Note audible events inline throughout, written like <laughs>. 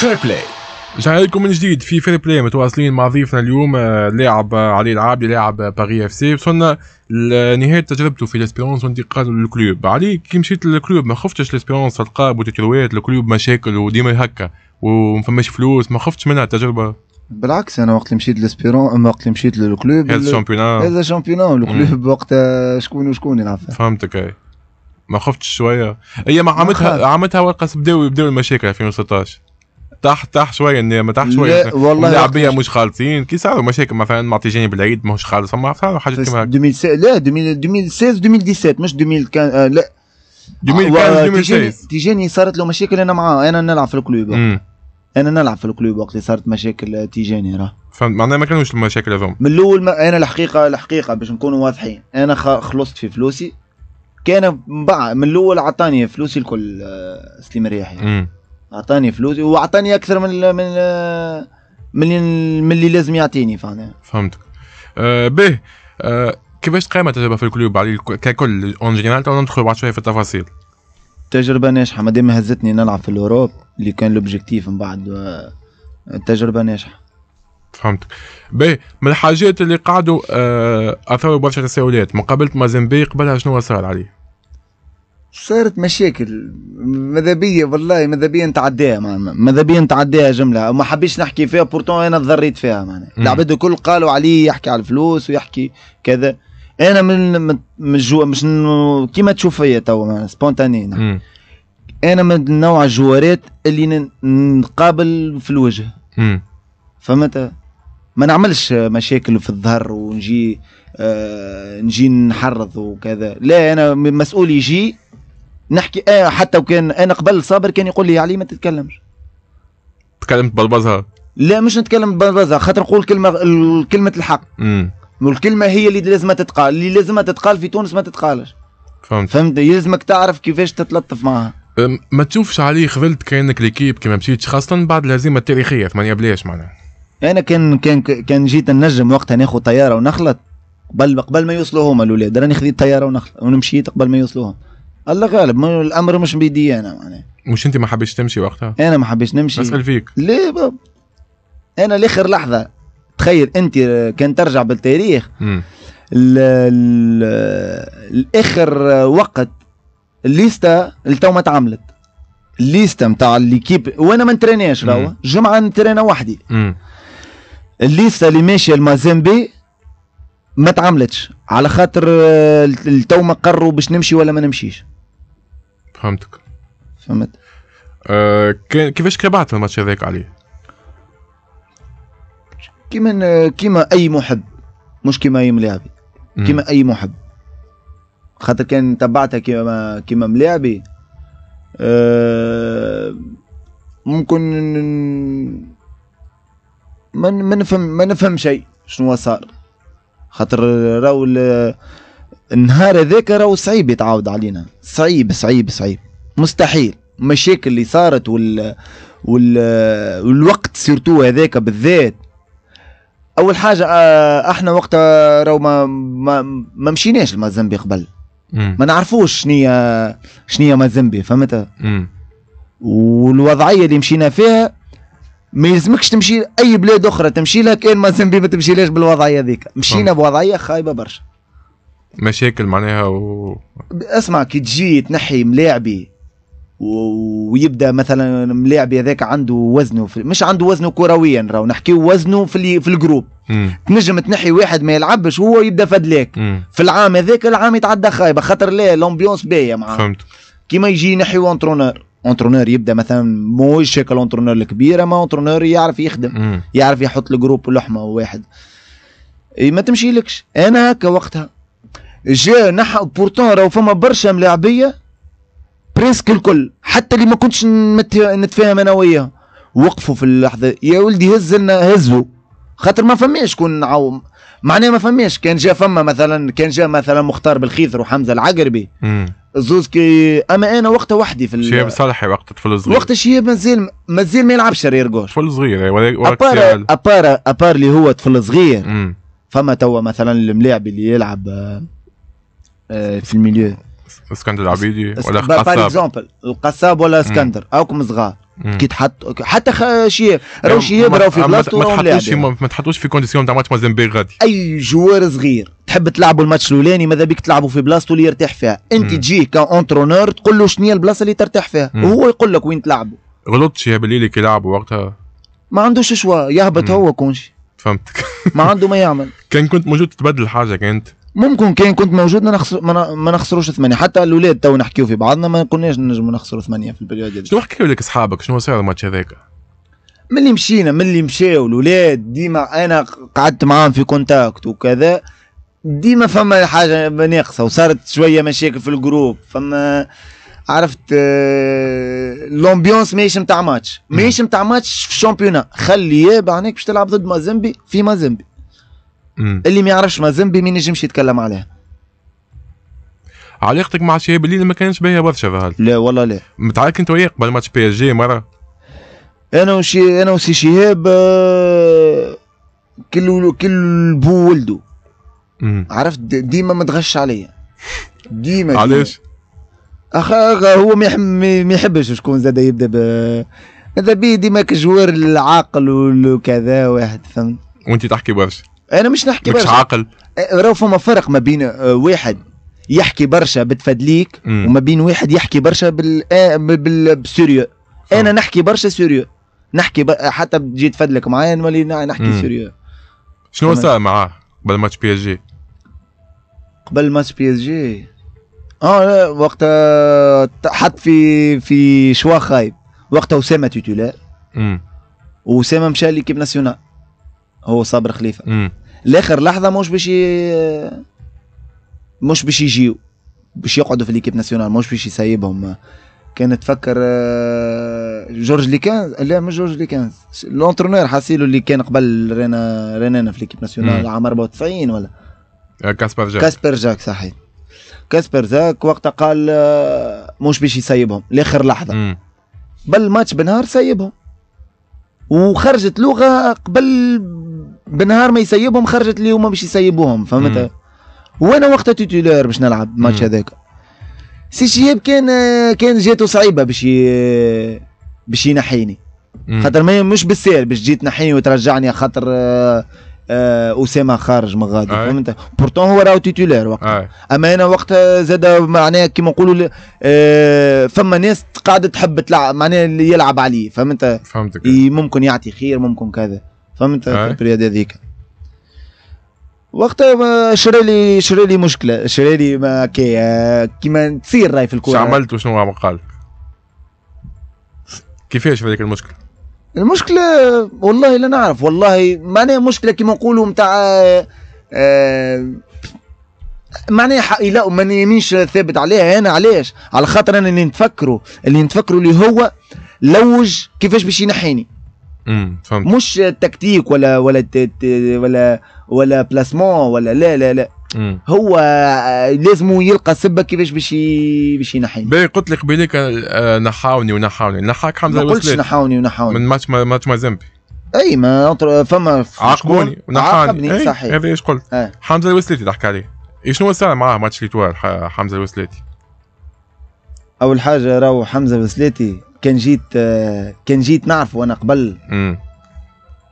فير بلاي رجعنا لكم من جديد في فير بلاي متواصلين مع ضيفنا اليوم آه، اللاعب علي العابدي لاعب باغي اف سي وصلنا لنهايه تجربته في ليسبيرونس وانتقاله للكلوب علي كي مشيت للكلوب ما خفتش ليسبيرونس القاب وتترويات الكلوب مشاكل وديما هكا وما فماش فلوس ما خفتش منها التجربه بالعكس انا وقت اللي مشيت لسبيرون وقت اللي مشيت للكلوب هذا الشامبيونان هذا الشامبيونان الكلوب وقتها شكون وشكون يلعب فيه فهمتك اي ما خفتش شويه هي ما عملتها عملتها وقت بداوا بداوا المشاكل 2016 تح تح شويه النعمه تح شويه لا والله اللاعبيه مش خالصين كي صاروا مشاكل مثلا مع تيجاني بالعيد ماهوش خالص فما صاروا حاجات كيما 2016 لا 2016 2017 مش 2015 آه، لا 2015 2016 تيجاني صارت له مشاكل انا معاه انا نلعب في الكلوب انا نلعب في الكلوب وقت صارت مشاكل آه، تيجاني راه فهمت معناها ما كانوش المشاكل هذوما من الاول انا الحقيقه الحقيقه باش نكونوا واضحين انا خلصت في فلوسي كان من بعد من الاول عطاني فلوسي الكل آه، سليم يعني. اعطاني فلوسي واعطاني اكثر من من من من اللي لازم يعطيني فهمت فهمتك أه به أه كيفاش تقيم تجربه في الكلوب علي ككل اون جينيرال ندخل بعد شويه في التفاصيل تجربه ناجحه ما دام هزتني نلعب في الاوروب اللي كان لوبجيكتيف من بعد تجربه ناجحه فهمتك باهي من الحاجات اللي قعدوا أه، اثروا برشا تساؤلات مقابله مازنبي قبلها شنو صار عليه صارت مشاكل ماذا بيا والله ماذا بيا نتعداها ماذا بيا نتعداها جمله ما حبيتش نحكي فيها بورتون انا تضريت فيها معناها العباد الكل قالوا عليه يحكي على الفلوس ويحكي كذا انا من مش مش كيما تشوف فيا توا سبونتاني نعم. انا من نوع الجوارات اللي نقابل في الوجه فهمت ما نعملش مشاكل في الظهر ونجي آه نجي نحرض وكذا لا انا مسؤول يجي نحكي آه حتى وكان انا قبل صابر كان يقول لي علي ما تتكلمش تكلمت بلبزها لا مش نتكلم بلبزها خاطر نقول كلمه كلمه الحق امم والكلمه هي اللي لازم تتقال اللي لازم تتقال في تونس ما تتقالش فهمت فهمت يلزمك تعرف كيفاش تتلطف معها ما تشوفش عليه خذلت كانك ليكيب كي ما مشيتش خاصه بعد الهزيمه التاريخيه 8 بلاش معناها انا كان كان كان جيت النجم وقتها ناخذ طياره ونخلط قبل قبل ما يوصلوا هما الاولاد راني خذيت طياره ونخلط ومشيت قبل ما يوصلوهم الله غالب ما الامر مش بيدي انا معناها مش انت ما حبيتش تمشي وقتها؟ انا ما حبيتش نمشي اسال فيك ليه باب انا لاخر لحظه تخيل انت كان ترجع بالتاريخ الاخر وقت الليستا اللي تو ما تعملت الليستا نتاع ليكيب وانا ما نتريناش راهو جمعه نترينا وحدي الليستا اللي ماشيه المازيمبي ما تعملتش على خاطر آه، التو ما قروا باش نمشي ولا ما نمشيش فهمتك فهمت آه كيفاش كبعت الماتش هذاك عليه كيما كيما اي محب مش كيما اي ملاعبي كيما اي محب خاطر كان تبعتها كيما كيما ملاعبي آه ممكن ما نفهم ما نفهم شيء شنو صار خاطر راهو النهار هذاك راهو صعيب يتعاود علينا صعيب صعيب صعيب مستحيل المشاكل اللي صارت وال وال والوقت سيرتو هذاك بالذات اول حاجه آه، احنا وقتها راهو ما ما, ما مشيناش لمازامبي قبل ما نعرفوش شنيا شنيا مازامبي فهمت والوضعيه اللي مشينا فيها ما يلزمكش تمشي اي بلاد اخرى تمشي لها كان مازامبي ما تمشيلاش بالوضعيه ذيك مشينا بوضعيه خايبه برشا مشاكل معناها و... اسمع كي تجي تنحي ملاعبي ويبدا مثلا ملاعبي هذاك عنده وزنه في مش عنده وزنه كرويا راهو نحكي وزنه في اللي في الجروب مم. تنجم تنحي واحد ما يلعبش هو يبدا فدلاك في العام هذاك العام يتعدى خايبه خاطر لا لومبيونس باهيه معاه فهمت كيما يجي نحي اونترونور اونترونور يبدا مثلا موش شكل اونترونور الكبير اما اونترونور يعرف يخدم مم. يعرف يحط الجروب لحمه واحد إيه، ما تمشيلكش انا هكا وقتها جا نحى بورتون راهو فما برشا ملاعبيه بريسك الكل حتى اللي ما كنتش نتفاهم انا وياه وقفوا في اللحظه يا ولدي هز لنا هزوا خاطر ما فماش كون نعوم معناه ما فماش كان جا فما مثلا كان جا مثلا مختار بالخيثر وحمزه العقربي زوز كي اما انا وقتها وحدي في شياب صالحي وقت طفل صغير وقت شياب مازال مازال ما يلعبش رير جوش طفل صغير ابار ابار ابار اللي هو طفل صغير فما توا مثلا الملاعب اللي يلعب آه، آه، في الميليو اسكندر العبيدي ولا قصاب باغ اكزومبل القصاب ولا اسكندر هاكم صغار كي تحط حتى خ... شياب راهو شياب راهو في بلاصتو ما تحطوش ما تحطوش في كونديسيون تاع ماتش موزمبيق غادي اي جوار صغير تحب تلعبوا الماتش الاولاني ماذا بيك تلعبوا في بلاصتو اللي يرتاح فيها انت تجي كاونترونور تقول له شنو هي البلاصه اللي ترتاح فيها وهو يقول لك وين تلعبوا غلط شياب الليلي كي لعبوا وقتها ما عندوش شوا يهبط هو كونشي فهمتك ما عنده ما <laughs> يعمل كان كنت موجود تبدل حاجه كانت ممكن كان كنت موجود ما نخسروش ثمانيه حتى الاولاد تو نحكيو في بعضنا ما قلناش نجم نخسروا ثمانيه في البريود هذيك شنو حكيو لك اصحابك شنو صار الماتش هذاك؟ ملي مشينا ملي مشاو الاولاد ديما انا قعدت معاهم في كونتاكت وكذا ديما فما حاجه ناقصه وصارت شويه مشاكل في الجروب فما عرفت لومبيونس ماهيش نتاع ماتش ماهيش نتاع ماتش في الشامبيونان خلي يابا بعينك باش تلعب ضد مازيمبي في مازيمبي مم. اللي ما يعرفش مازنبي ما ينجمش يتكلم عليها علاقتك مع شهاب الليل ما كانش باهيه برشا لا والله لا متعارك انت وياه قبل ماتش بي اس جي مره انا وشي انا وسي شهاب آه، كل كل بو ولده عرفت ديما متغش عليا ديما علاش اخا هو ما يحبش شكون زاد يبدا ب ماذا بيه ديما كجوار العاقل وكذا واحد فهمت وانت تحكي برشا انا مش نحكي مش برشا عاقل راهو فما فرق ما بين واحد يحكي برشا بتفدليك مم. وما بين واحد يحكي برشا بال بالسيريو انا نحكي برشا سيريو نحكي ب... حتى تجي تفدلك معايا نولي نحكي سوريو سيريو شنو صار معاه قبل ماتش بي اس جي قبل ماتش بي اس جي اه وقتها حط في في شوا خايب وقتها اسامه تيتولار واسامه مشى ليكيب ناسيونال هو صابر خليفه مم. لاخر لحظه مش باش مش باش يجيو باش يقعدوا في ليكيب ناسيونال مش باش يسيبهم كان تفكر آه، جورج لي كانز لا مش جورج لي كانز لونترونور حاسيلو اللي كان قبل رينا رينانا في ليكيب ناسيونال عام 94 ولا آه، كاسبر جاك كاسبر جاك صحيح كاسبر جاك وقتها قال آه، مش باش يسيبهم لاخر لحظه مم. بالماتش بنهار سيبهم وخرجت لغه قبل بنهار ما يسيبهم خرجت اللي هما باش يسيبوهم فهمت وانا وقتها تيتولار باش نلعب الماتش هذاك سي شهاب كان كان جاتو صعيبه باش باش ينحيني خاطر مش بالسهل باش تجي تنحيني وترجعني خاطر آه،, آه اسامه خارج من غادي فهمت بورتون هو راهو تيتولير وقتها اما انا وقتها زاد معناها كيما نقولوا آه فما ناس قاعده تحب تلعب معناها يلعب عليه فهمت فهمتك ممكن يعطي خير ممكن كذا فهمت في البريود هذيك وقتها شرى لي شرى لي مشكله شرى لي ما كي كيما تصير راي في الكوره شنو عملت وشنو عم قال كيفاش هذيك المشكله المشكله والله لا نعرف والله معناها مشكله كيما نقولوا نتاع آه، معناها لا ما نيمينش ثابت عليها انا علاش على خاطر انا اللي نتفكره اللي نتفكره اللي هو لوج كيفاش باش ينحيني امم فهمت مش تكتيك ولا ولا ولا ولا بلاسمون ولا لا لا لا مم. هو آه، لازم يلقى سبه كيفاش باش باش ينحيني باهي قلت لك بليك آه، نحاوني ونحاوني نحاك حمزه ما قلتش نحاوني ونحاوني من ماتش ما ماتش ما زنبي اي ما فما عاقبوني ونحاني ايه صحيح هذا ايش قلت اه. حمزه الوسلاتي ضحك عليه شنو صار معاه ماتش ليتوال حمزه الوسلاتي اول حاجه راهو حمزه الوسلاتي كان جيت كان جيت نعرف وانا قبل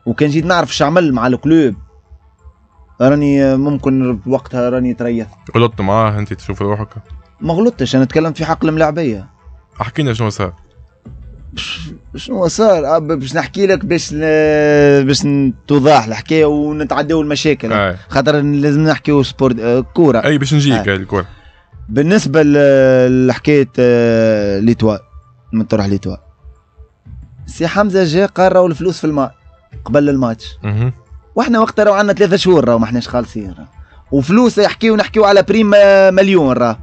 وكان جيت نعرف شو عمل مع الكلوب راني ممكن وقتها راني تريثت غلطت معاه انت تشوف روحك ما غلطتش انا تكلمت في حق الملاعبيه احكي لنا شنو صار شنو صار باش نحكي لك باش باش توضح الحكايه ونتعداو المشاكل آه. خاطر لازم نحكي سبور آه، كوره اي باش نجيك آه. الكوره بالنسبه لحكايه ليتوال من تروح ليتوال سي حمزه جا قال راهو الفلوس في الماء قبل الماتش واحنا وقتها راهو عندنا ثلاثة شهور راهو ما احناش خالصين وفلوس يحكيو نحكيو على بريم مليون راه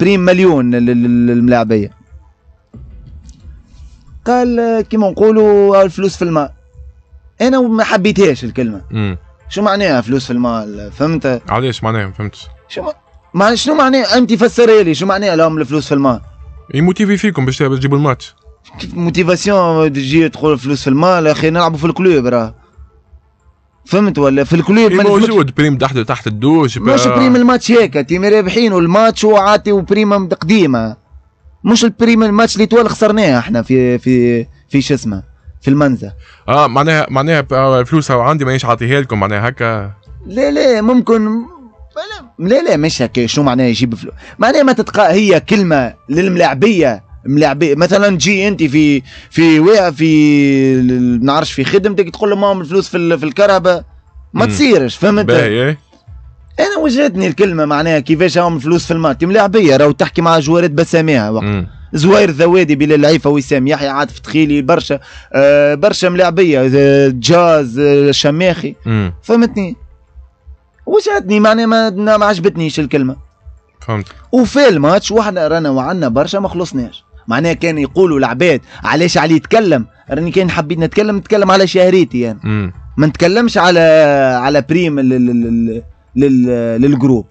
بريم مليون للملاعبيه قال كيما نقولوا الفلوس في الماء انا ما حبيتهاش الكلمه مم. شو معناها فلوس في الماء فهمت علاش معناها ما فهمتش شو معناها شنو معناها انت فسرها لي شو معناها لهم الفلوس في الماء يموتيفي فيكم باش تجيبوا الماتش موتيفاسيون تجي تقول فلوس في المال اخي نلعبوا في الكلوب راه فهمت ولا في الكلوب موجود بريم تحت تحت الدوش مش بريم الماتش هيك تيم رابحين والماتش وعاتي وبريم قديمه مش البريم الماتش اللي طوال خسرناه احنا في في في شو اسمه في المنزه اه معناها معناها فلوسها عندي مانيش عاطيها لكم معناها هكا لا لا ممكن لا لا مش هكا شو معناها يجيب فلوس معناها ما تتقى هي كلمه للملاعبيه ملاعبيه مثلا تجي انت في في وقع في نعرفش في خدمتك تقول لهم ماهم الفلوس في في الكهرباء ما تصيرش فهمت ايه. انا وجهتني الكلمه معناها كيفاش هم الفلوس في الماتي ملاعبيه راهو تحكي مع جوارات بساميها وقت مم. زوير ذوادي بلا العيفه وسام يحيى عاطف تخيلي برشا آه برشا ملاعبيه آه، جاز آه شماخي فهمتني وساعدني معناها ما, ما عجبتنيش الكلمه فهمت وفي الماتش واحنا رانا وعنا برشا ما خلصناش معناها كان يقولوا العباد علاش علي يتكلم راني كان حبيت نتكلم نتكلم على شهريتي انا يعني. ما نتكلمش على على بريم لل... لل... للجروب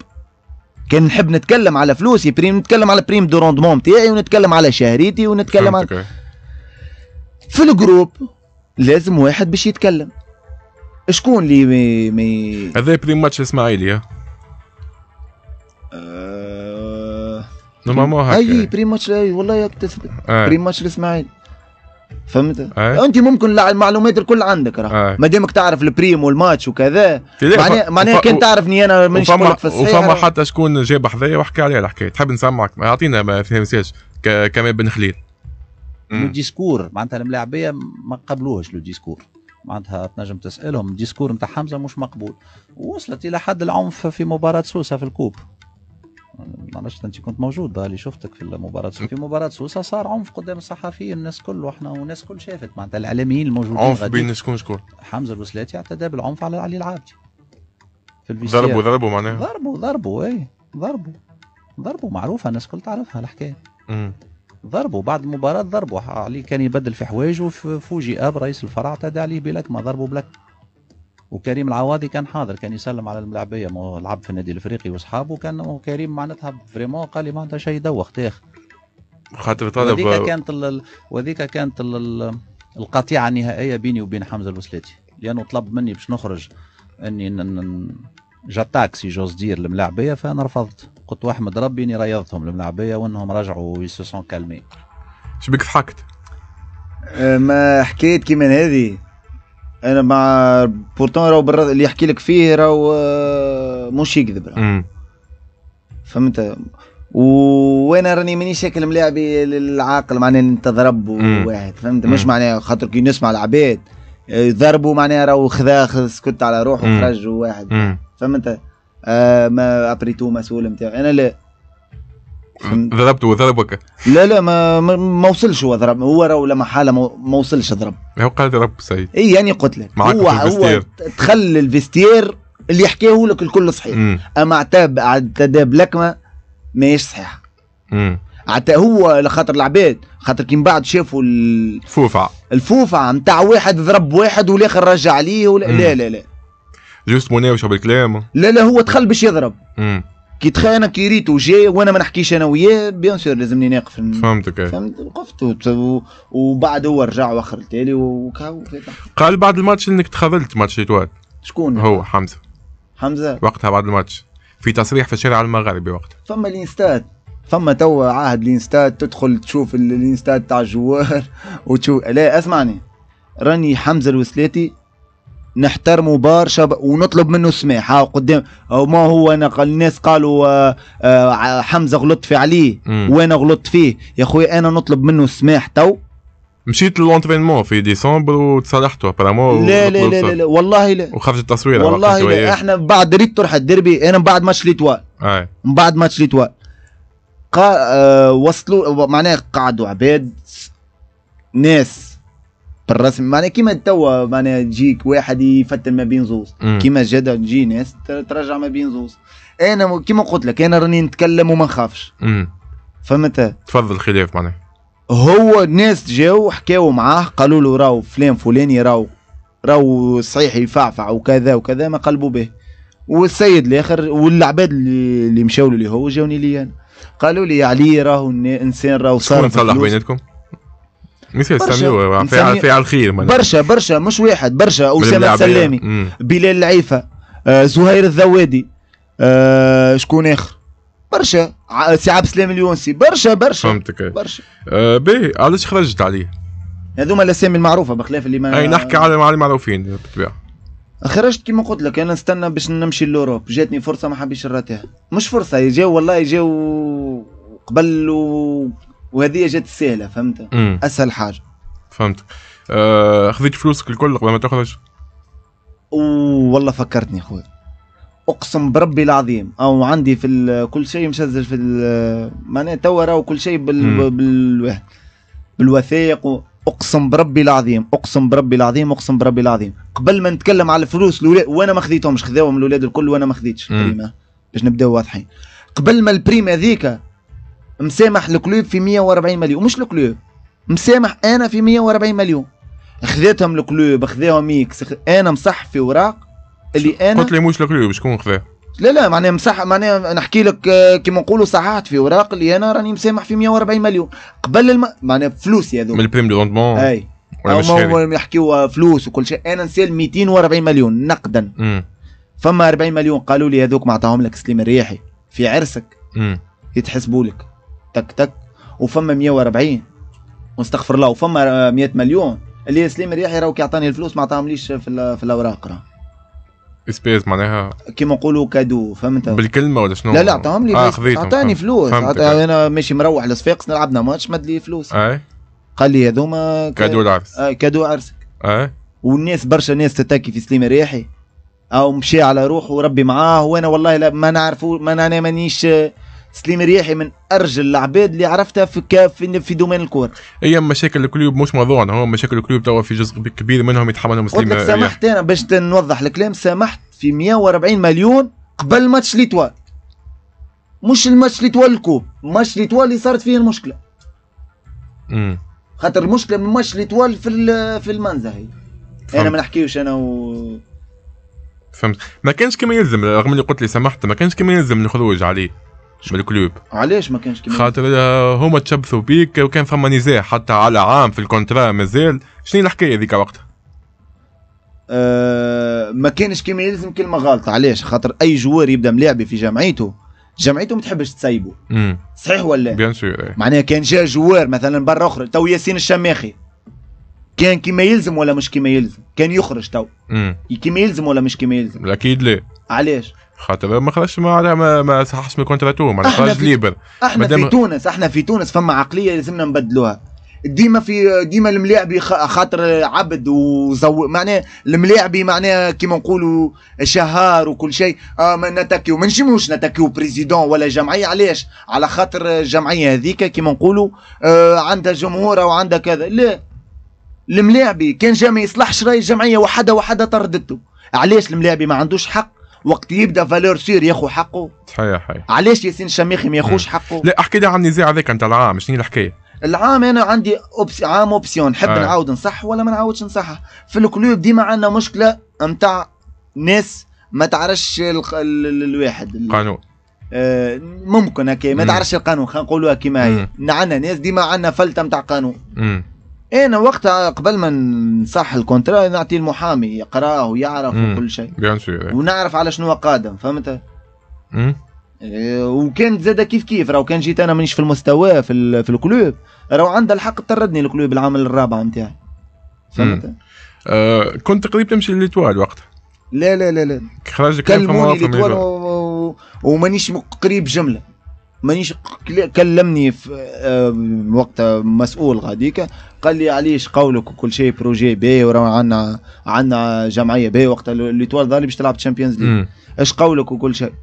كان نحب نتكلم على فلوسي بريم نتكلم على بريم دو روندمون تاعي ونتكلم على شهريتي ونتكلم على في الجروب لازم واحد باش يتكلم شكون اللي مي مي هذا بريم ماتش اسماعيلي ها أه... نورمالمون هكا اي بريم ماتش اي والله ياك تثبت آه. بري بريم ماتش الاسماعيلي فهمت أيه؟ انت ممكن المعلومات الكل عندك راه أيه. ما دامك تعرف البريم والماتش وكذا معناها معناها كان تعرفني انا مانيش نقول في الصحيح وفما حتى شكون جاب حذايا وحكى عليها الحكايه تحب نسمعك اعطينا ما فهمتهاش كمال بن خليل لو ديسكور معناتها الملاعبيه ما قبلوهش لو ديسكور معناتها تنجم تسالهم الديسكور نتاع حمزه مش مقبول ووصلت الى حد العنف في مباراه سوسه في الكوب معلش انت كنت موجود اللي شفتك في المباراه في مباراه سوسه صار عنف قدام الصحفيين الناس كل واحنا والناس كل شافت معناتها الاعلاميين الموجودين عنف بين شكون شكون حمزه البوسلاتي اعتدى بالعنف على علي العابدي في البيسيار. ضربوا ضربوا معناها ضربوا ضربوا اي ضربوا ضربوا معروفه الناس كل تعرفها الحكايه ضربوا بعد المباراة ضربوا علي كان يبدل في حوايجه فوجئ رئيس الفرع اعتدى عليه بلكمة ضربوا بلاك وكريم العواضي كان حاضر كان يسلم على الملاعبيه لعب في النادي الافريقي واصحابه كان وكريم معناتها فريمون قال لي معناتها شيء دوخ تاخ خاطر طلب وذيك كانت ال... وذيك كانت ال... القطيعه النهائيه بيني وبين حمزه البوسلاتي لانه طلب مني باش نخرج اني تاكسي جوز دير الملاعبيه فانا رفضت قلت واحمد ربي اني ريضتهم الملاعبيه وانهم رجعوا يسوسون كالمي شبيك ضحكت أه، ما حكيت كيما هذه انا مع بورتون راهو اللي يحكي لك فيه راهو أه، مش يكذب راهو فهمت وانا راني ماني شاكل ملاعبي للعاقل معناها اللي انت ضرب واحد فهمت مش معناها خاطر كي نسمع العباد أه، ضربوا معناها راهو خذا سكت على روحه وخرج واحد فهمت آه، ما ما تو مسؤول نتاعي انا لا ضربته وكا لا لا ما ما وصلش هو ضرب هو راهو لما حاله ما وصلش ضرب هو قال ضرب سيد اي يعني قلت لك هو هو تخلى الفيستير اللي يحكيه لك الكل صحيح مم. اما عتاب اعتدى بلكمه ماهيش صحيحه حتى هو لخاطر العباد خاطر كي من بعد شافوا الفوفع الفوفع نتاع واحد ضرب واحد والاخر رجع عليه ولا لا لا لا جوست مناوشة بالكلام لا لا هو دخل باش يضرب مم. كي تخانق كيريتو جاي وانا ما نحكيش انا وياه بيان سور لازمني نقف فهمتك آه. فهمت وقفت وبعد هو رجع واخر التالي وكاو قال بعد الماتش انك تخاذلت ماتش ايتوال شكون هو حمزه حمزه وقتها بعد الماتش في تصريح في الشارع المغربي وقتها فما الانستات فما توا عهد الانستات تدخل تشوف الانستات تاع الجوار <laughs> وتشوف لا اسمعني راني حمزه الوسلاتي نحترمه برشا ونطلب منه ها قدام ما هو انا الناس قالوا آآ آه، آآ آه، حمزه غلطت في عليه وانا غلطت فيه يا خويا انا نطلب منه سماح تو مشيت للونترينمون في ديسمبر وتصالحتوا ابارامون لا لا, لا لا لا والله لا وخرجت التصوير والله لا وياه. احنا بعد ريت تروح الديربي انا من بعد ماتش ليتوال من بعد ماتش ليتوال قا... آه وصلوا معناها قعدوا عباد ناس بالرسم معناها كيما توا معناها تجيك واحد يفتن ما بين زوز كيما جدا تجي ناس ترجع ما بين زوز انا كيما قلت لك انا راني نتكلم وما نخافش فهمت تفضل خلاف معناها هو الناس جاو حكاو معاه قالوا له راو فلان فلاني راو راو صحيح يفعفع وكذا وكذا ما قلبوا به والسيد الاخر والعباد اللي مشاو له اللي هو جاوني لي انا قالوا لي علي راهو انسان راهو صار شكون صلح بيناتكم؟ ميسي سلوه في على الخير برشا برشا مش واحد برشا اسامه السلامي بلال العيفه آه زهير الذوادي آه شكون اخر برشا سي عبد السلام اليونسي برشا برشا فهمتك برشا آه باهي علاش خرجت عليه؟ هذوما الاسامي المعروفه بخلاف اللي ما اي نحكي على المعروفين بالطبيعه خرجت كيما قلت لك انا نستنى باش نمشي لوروب جاتني فرصه ما حبيتش نراتها مش فرصه يجاو والله يجاو قبل و وهذه جات سهله فهمت اسهل حاجه فهمت آه خذيت فلوسك الكل قبل ما تخرج والله فكرتني خويا اقسم بربي العظيم او عندي في كل شيء مسجل في معناها تو راهو كل شيء بال... بالوثائق اقسم بربي العظيم اقسم بربي العظيم اقسم بربي العظيم قبل ما نتكلم على الفلوس الاولاد وانا ما خذيتهمش خذاهم الاولاد الكل وانا ما خذيتش البريمه باش نبداو واضحين قبل ما البريمه هذيك مسامح الكلوب في 140 مليون مش الكلوب مسامح انا في 140 مليون خذيتهم الكلوب خذاهم اكس انا مصح في اوراق اللي انا قلت لي مش الكلوب شكون خذاه لا لا معناها مصح معناها نحكي لك آه، كيما نقولوا صححت في اوراق اللي انا راني مسامح في 140 مليون قبل الم... معناها فلوسي هذوك من البريم دو روندمون اي هما يحكيوا فلوس وكل شيء انا نسال 240 مليون نقدا م. فما 40 مليون قالوا لي هذوك ما عطاهم لك سليم الريحي في عرسك يتحسبوا لك تك تك وفما 140 واستغفر الله وفما 100 مليون اللي سليم الرياحي راهو كي عطاني الفلوس ما عطاهمليش في, في الاوراق راه اسبيس معناها كيما نقولوا كادو فهمت بالكلمه ولا شنو لا لا عطاهم لي آه فلوس عطاني فلوس عط... آه. انا ماشي مروح لصفاقس لعبنا ماتش مد لي فلوس اي آه. قال لي هذوما ك... كادو العرس آه كادو عرسك اي آه. والناس برشا ناس تتكي في سليم الرياحي او مشى على روحه وربي معاه وانا والله لا ما نعرفه ما انا مانيش سليم رياحي من ارجل العباد اللي عرفتها في في, في دومين الكور هي مشاكل الكلوب مش موضوعنا هو مشاكل الكلوب توا في جزء كبير منهم يتحملهم سليم رياحي سامحت انا باش نوضح الكلام سامحت في 140 مليون قبل ماتش ليتوال مش الماتش اللي الكوب ماتش اللي اللي صارت فيه المشكله امم خاطر المشكله من ماتش اللي في في المنزه هي انا ما نحكيوش انا و فهمت ما كانش كما يلزم رغم اللي قلت لي سامحت ما كانش كما يلزم نخرج عليه شو الكلوب علاش ما كانش كيما خاطر آه، هما تشبثوا بيك وكان ثم نزاع حتى على عام في الكونترا مازال شنو الحكايه ذيك وقتها أه ما كانش كيما يلزم كلمه غلطه علاش خاطر اي جوار يبدا ملاعبي في جمعيته جمعيته ما تحبش تسيبه صحيح ولا بيان سور معناها كان جاء جوار مثلا برا اخرى تو ياسين الشماخي كان كيما يلزم ولا مش كيما يلزم كان يخرج تو كيما يلزم ولا مش كيما يلزم اكيد لا علاش خاطر ما خلاش ما ما, ما صححش من كونتراتو ما خرج ليبر احنا في تونس احنا في تونس فما عقليه لازمنا نبدلوها ديما في ديما الملاعبي خاطر عبد وزو معناه الملاعبي معناه كيما نقولوا شهار وكل شيء آه ما نتكيو ما نجموش نتكيو بريزيدون ولا جمعيه علاش على خاطر الجمعيه هذيك كيما نقولوا آه عندها جمهور او عندها كذا لا الملاعبي كان جا ما يصلحش راي الجمعيه وحده وحده طردته علاش الملاعبي ما عندوش حق وقت يبدا فالور سير ياخو حقه صحيح صحيح علاش ياسين الشماخي ما ياخوش إيه. حقه لا احكي لي عن النزاع هذاك انت العام شنو الحكايه العام انا عندي أوبس... عام اوبسيون نحب آه. نعاود نصح ولا ما نعاودش نصح في الكلوب ديما عندنا مشكله نتاع ناس ما تعرفش ال... ال... ال... الواحد القانون آه ممكن هكا ما تعرفش القانون خلينا نقولوها كيما هي عندنا ناس ديما عندنا فلته نتاع قانون إيه، انا وقتها قبل ما نصح الكونترا نعطي المحامي يقراه ويعرف وكل شيء إيه. ونعرف على شنو قادم فهمت إيه، وكان زاد كيف كيف راه كان جيت انا مانيش في المستوى في في الكلوب راهو عندها الحق طردني الكلوب العام الرابع نتاعي فهمت أه كنت قريب تمشي لليتوال وقتها لا لا لا لا خرجت كان في و... ومانيش قريب جمله مانيش كلمني في آه، وقت مسؤول غاديك قال لي علاش قولك وكل شيء بروجي بي وراه عندنا عندنا جمعيه بي وقت اللي توال داري باش تلعب تشامبيونز ليج اش قولك وكل شيء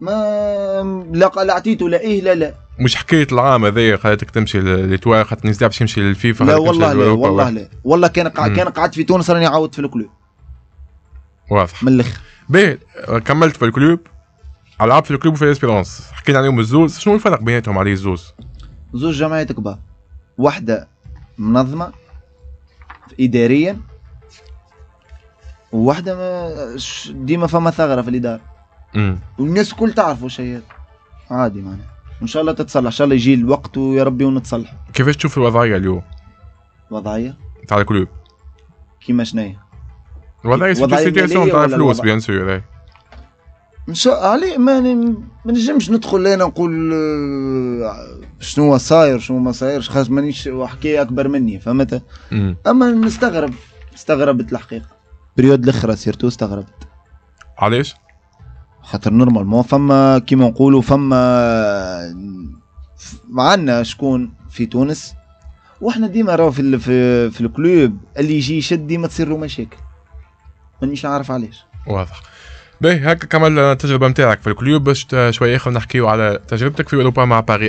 ما لا قال عطيته لا ايه لا لا مش حكايه العام هذايا خلاتك تمشي لتوا خاطر نزيد باش يمشي للفيفا لا والله لا والله لا والله كان قاعد كان قعدت في تونس راني عاودت في الكلوب واضح من الاخر باهي كملت في الكلوب العاب في الكلوب وفي اسبيرونس حكينا عليهم الزوز شنو الفرق بيناتهم عليه الزوز زوج جمعيات كبار واحده منظمه اداريا وواحده ديما فما ثغره في الاداره والناس الكل تعرفوا شيء عادي معناها ان شاء الله تتصلح ان شاء الله يجي الوقت ويا ربي ونتصلح كيفاش تشوف الوضعيه اليوم وضعيه تاع الكلوب كيما شنيا الوضعيه سيتياسيون تاع الفلوس بيان سور إيه. نشاء عليه ماني ما نجمش ندخل انا نقول آه، شنو صاير شنو ما صايرش خاص مانيش وحكي اكبر مني فهمت اما نستغرب استغربت الحقيقه بريود الاخرى سيرتو استغربت علاش خاطر نورمال ما فما كيما نقولوا فما معنا شكون في تونس واحنا ديما راهو في في, في الكلوب اللي يجي يشد ديما تصير له مشاكل مانيش عارف علاش واضح باهي هكا كمل تجربه نتاعك في الكليوب باش شويه اخر نحكيو على تجربتك في اوروبا مع باري